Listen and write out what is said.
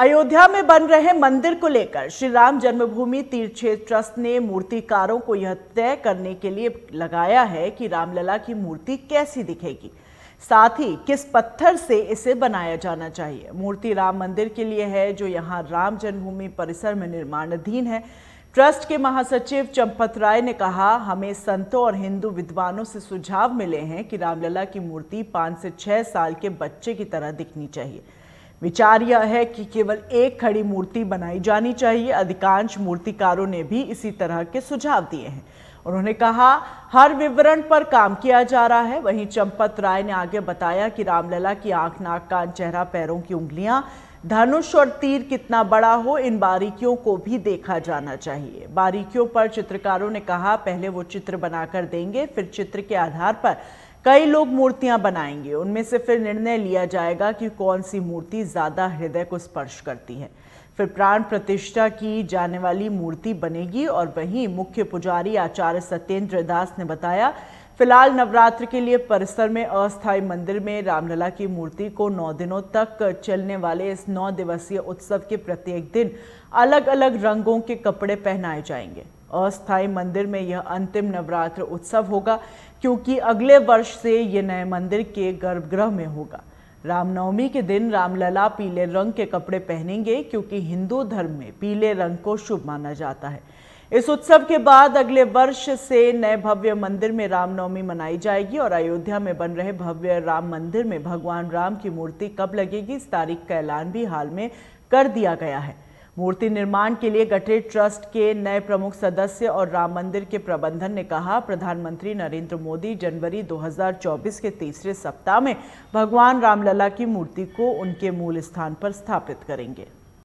अयोध्या में बन रहे मंदिर को लेकर श्री राम जन्मभूमि तीर्थ क्षेत्र ट्रस्ट ने मूर्तिकारों को यह तय करने के लिए लगाया है कि रामलला की मूर्ति कैसी दिखेगी साथ ही किस पत्थर से इसे बनाया जाना चाहिए मूर्ति राम मंदिर के लिए है जो यहाँ राम जन्मभूमि परिसर में निर्माणाधीन है ट्रस्ट के महासचिव चंपत राय ने कहा हमें संतों और हिंदू विद्वानों से सुझाव मिले हैं कि रामलला की मूर्ति पाँच से छः साल के बच्चे की तरह दिखनी चाहिए विचार यह है कि केवल एक खड़ी मूर्ति बनाई जानी चाहिए अधिकांश मूर्तिकारों ने भी इसी तरह के सुझाव दिए हैं उन्होंने कहा हर विवरण पर काम किया जा रहा है वहीं चंपत राय ने आगे बताया कि रामलला की आंख नाक कान चेहरा पैरों की उंगलियां धनुष और तीर कितना बड़ा हो इन बारीकियों को भी देखा जाना चाहिए बारीकियों पर चित्रकारों ने कहा पहले वो चित्र बनाकर देंगे फिर चित्र के आधार पर कई लोग मूर्तियां बनाएंगे उनमें से फिर निर्णय लिया जाएगा कि कौन सी मूर्ति ज़्यादा हृदय को स्पर्श करती है फिर प्राण प्रतिष्ठा की जाने वाली मूर्ति बनेगी और वहीं मुख्य पुजारी आचार्य सत्येंद्र दास ने बताया फिलहाल नवरात्र के लिए परिसर में अस्थायी मंदिर में रामलला की मूर्ति को नौ दिनों तक चलने वाले इस नौ दिवसीय उत्सव के प्रत्येक दिन अलग अलग रंगों के कपड़े पहनाए जाएंगे अस्थायी मंदिर में यह अंतिम नवरात्र उत्सव होगा क्योंकि अगले वर्ष से ये नए मंदिर के गर्भगृह में होगा रामनवमी के दिन रामलला पीले रंग के कपड़े पहनेंगे क्योंकि हिंदू धर्म में पीले रंग को शुभ माना जाता है इस उत्सव के बाद अगले वर्ष से नए भव्य मंदिर में रामनवमी मनाई जाएगी और अयोध्या में बन रहे भव्य राम मंदिर में भगवान राम की मूर्ति कब लगेगी इस तारीख का ऐलान भी हाल में कर दिया गया है मूर्ति निर्माण के लिए गठे ट्रस्ट के नए प्रमुख सदस्य और राम मंदिर के प्रबंधन ने कहा प्रधानमंत्री नरेंद्र मोदी जनवरी 2024 के तीसरे सप्ताह में भगवान रामलला की मूर्ति को उनके मूल स्थान पर स्थापित करेंगे